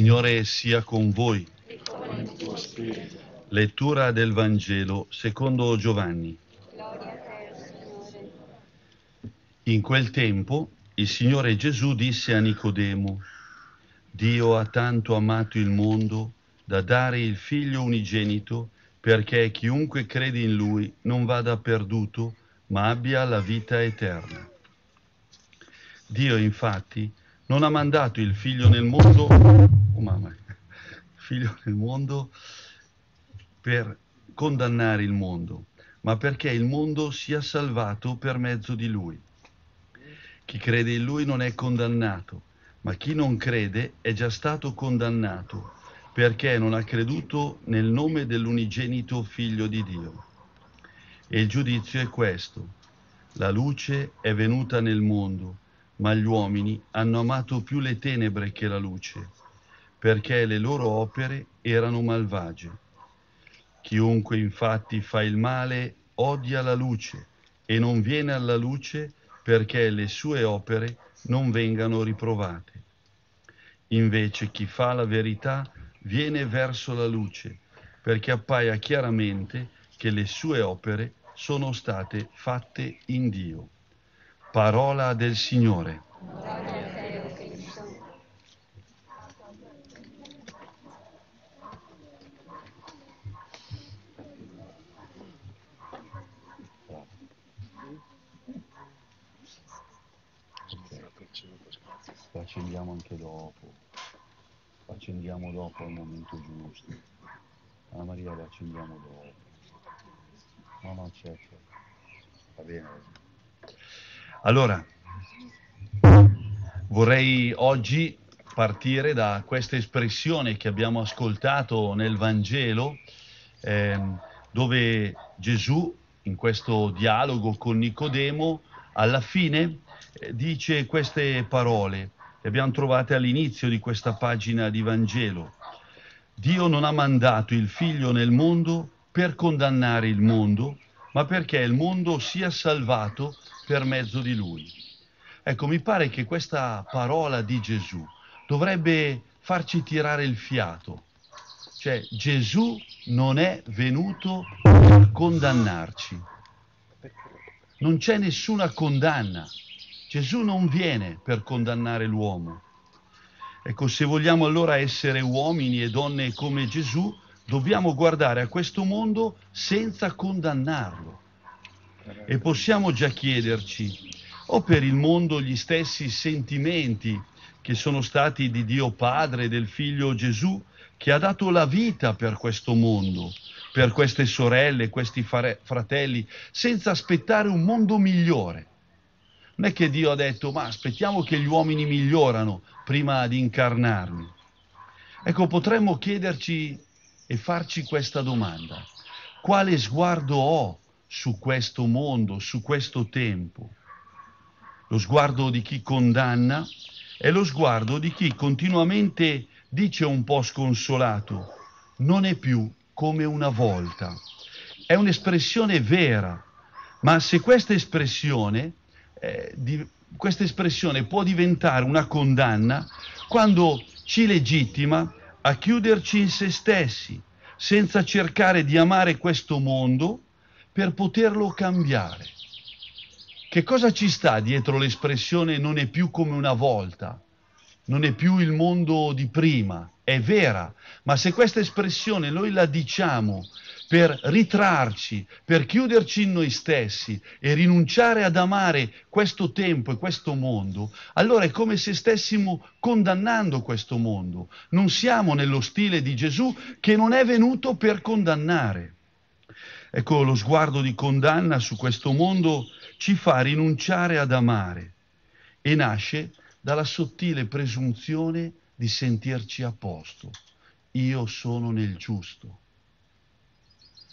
Signore sia con voi. Lettura del Vangelo secondo Giovanni. In quel tempo il Signore Gesù disse a Nicodemo, Dio ha tanto amato il mondo da dare il figlio unigenito perché chiunque crede in lui non vada perduto, ma abbia la vita eterna. Dio infatti non ha mandato il figlio nel mondo umana, figlio del mondo, per condannare il mondo, ma perché il mondo sia salvato per mezzo di lui. Chi crede in lui non è condannato, ma chi non crede è già stato condannato, perché non ha creduto nel nome dell'unigenito figlio di Dio. E il giudizio è questo. La luce è venuta nel mondo, ma gli uomini hanno amato più le tenebre che la luce perché le loro opere erano malvagie. Chiunque infatti fa il male odia la luce e non viene alla luce perché le sue opere non vengano riprovate. Invece chi fa la verità viene verso la luce perché appaia chiaramente che le sue opere sono state fatte in Dio. Parola del Signore. facendo un Accendiamo anche dopo, accendiamo dopo al momento giusto. Anna Maria la accendiamo dopo. No, no, certo. Va bene. Allora, vorrei oggi partire da questa espressione che abbiamo ascoltato nel Vangelo, eh, dove Gesù, in questo dialogo con Nicodemo, alla fine eh, dice queste parole, le abbiamo trovate all'inizio di questa pagina di Vangelo. Dio non ha mandato il figlio nel mondo per condannare il mondo, ma perché il mondo sia salvato per mezzo di lui. Ecco, mi pare che questa parola di Gesù dovrebbe farci tirare il fiato. Cioè, Gesù non è venuto per condannarci. Non c'è nessuna condanna. Gesù non viene per condannare l'uomo. Ecco, se vogliamo allora essere uomini e donne come Gesù, dobbiamo guardare a questo mondo senza condannarlo. E possiamo già chiederci, o per il mondo gli stessi sentimenti che sono stati di Dio Padre del Figlio Gesù, che ha dato la vita per questo mondo, per queste sorelle, questi fare- fratelli, senza aspettare un mondo migliore. Non è che Dio ha detto, ma aspettiamo che gli uomini migliorano prima di incarnarmi. Ecco, potremmo chiederci e farci questa domanda. Quale sguardo ho su questo mondo, su questo tempo? Lo sguardo di chi condanna è lo sguardo di chi continuamente dice un po' sconsolato, non è più come una volta. È un'espressione vera, ma se questa espressione eh, di, questa espressione può diventare una condanna quando ci legittima a chiuderci in se stessi, senza cercare di amare questo mondo per poterlo cambiare. Che cosa ci sta dietro l'espressione non è più come una volta? Non è più il mondo di prima, è vera, ma se questa espressione noi la diciamo per ritrarci, per chiuderci in noi stessi e rinunciare ad amare questo tempo e questo mondo, allora è come se stessimo condannando questo mondo. Non siamo nello stile di Gesù che non è venuto per condannare. Ecco, lo sguardo di condanna su questo mondo ci fa rinunciare ad amare e nasce dalla sottile presunzione di sentirci a posto. Io sono nel giusto.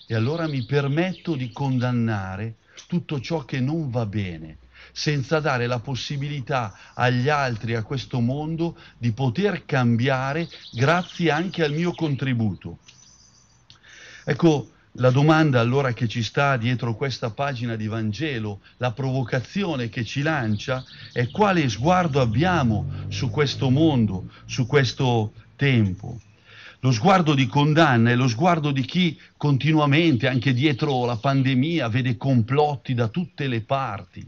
E allora mi permetto di condannare tutto ciò che non va bene, senza dare la possibilità agli altri, a questo mondo, di poter cambiare grazie anche al mio contributo. Ecco, la domanda allora che ci sta dietro questa pagina di Vangelo, la provocazione che ci lancia è quale sguardo abbiamo su questo mondo, su questo tempo lo sguardo di condanna è lo sguardo di chi continuamente, anche dietro la pandemia, vede complotti da tutte le parti.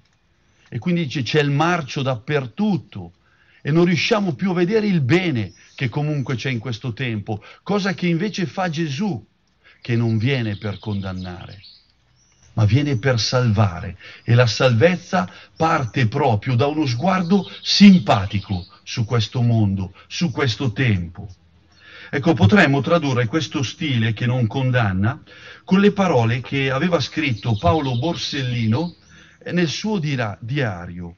E quindi dice c'è il marcio dappertutto e non riusciamo più a vedere il bene che comunque c'è in questo tempo, cosa che invece fa Gesù, che non viene per condannare, ma viene per salvare. E la salvezza parte proprio da uno sguardo simpatico su questo mondo, su questo tempo. Ecco, potremmo tradurre questo stile che non condanna con le parole che aveva scritto Paolo Borsellino nel suo diario.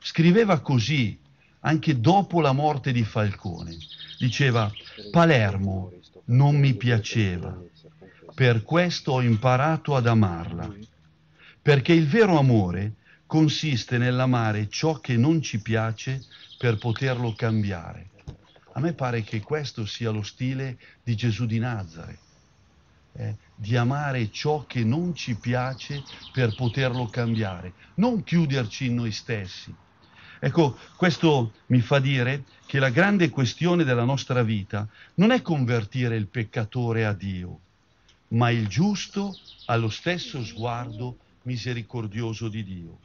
Scriveva così anche dopo la morte di Falcone. Diceva, Palermo non mi piaceva, per questo ho imparato ad amarla, perché il vero amore consiste nell'amare ciò che non ci piace per poterlo cambiare. A me pare che questo sia lo stile di Gesù di Nazare, eh, di amare ciò che non ci piace per poterlo cambiare, non chiuderci in noi stessi. Ecco, questo mi fa dire che la grande questione della nostra vita non è convertire il peccatore a Dio, ma il giusto allo stesso sguardo misericordioso di Dio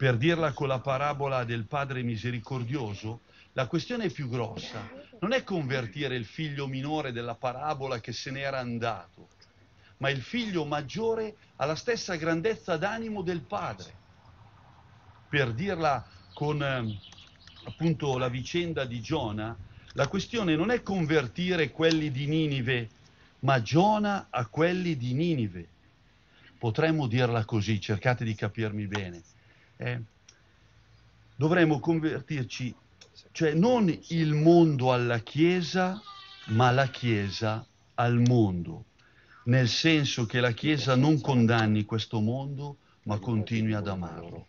per dirla con la parabola del Padre misericordioso, la questione più grossa non è convertire il figlio minore della parabola che se n'era andato, ma il figlio maggiore ha la stessa grandezza d'animo del padre. Per dirla con eh, appunto la vicenda di Giona, la questione non è convertire quelli di Ninive, ma Giona a quelli di Ninive. Potremmo dirla così, cercate di capirmi bene eh, dovremmo convertirci, cioè non il mondo alla Chiesa, ma la Chiesa al mondo, nel senso che la Chiesa non condanni questo mondo, ma continui ad amarlo.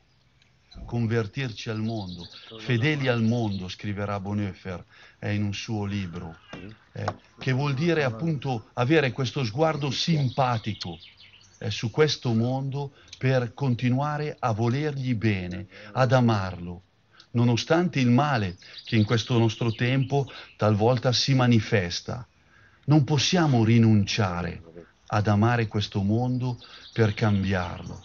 Convertirci al mondo, fedeli al mondo, scriverà Bonhoeffer eh, in un suo libro, eh, che vuol dire appunto avere questo sguardo simpatico eh, su questo mondo per continuare a volergli bene, ad amarlo, nonostante il male che in questo nostro tempo talvolta si manifesta. Non possiamo rinunciare ad amare questo mondo per cambiarlo.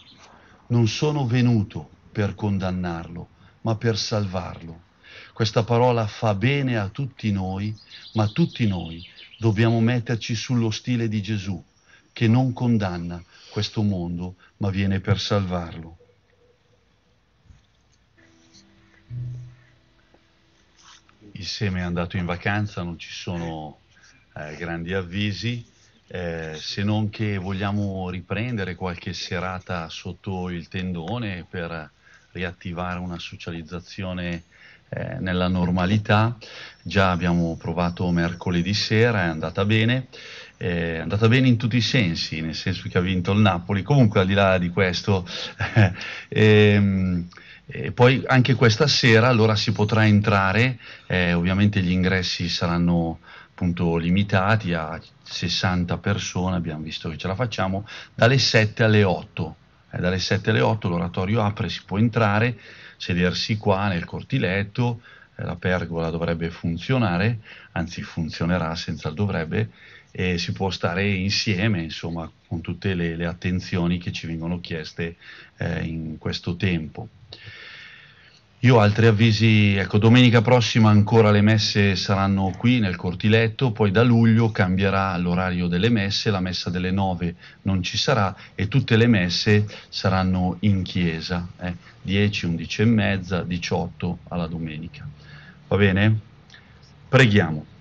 Non sono venuto per condannarlo, ma per salvarlo. Questa parola fa bene a tutti noi, ma tutti noi dobbiamo metterci sullo stile di Gesù, che non condanna, questo mondo, ma viene per salvarlo. Il seme è andato in vacanza, non ci sono eh, grandi avvisi, eh, se non che vogliamo riprendere qualche serata sotto il tendone per riattivare una socializzazione eh, nella normalità. Già abbiamo provato mercoledì sera, è andata bene è andata bene in tutti i sensi, nel senso che ha vinto il Napoli, comunque al di là di questo. ehm, e poi anche questa sera allora si potrà entrare, eh, ovviamente gli ingressi saranno appunto limitati a 60 persone, abbiamo visto che ce la facciamo, dalle 7 alle 8. Eh, dalle 7 alle 8 l'oratorio apre, si può entrare, sedersi qua nel cortiletto, eh, la pergola dovrebbe funzionare, anzi funzionerà senza il dovrebbe, e si può stare insieme, insomma, con tutte le, le attenzioni che ci vengono chieste eh, in questo tempo. Io altri avvisi, ecco, domenica prossima ancora le messe saranno qui nel cortiletto, poi da luglio cambierà l'orario delle messe, la messa delle nove non ci sarà e tutte le messe saranno in chiesa, eh, 10, 11 e mezza, 18 alla domenica. Va bene? Preghiamo.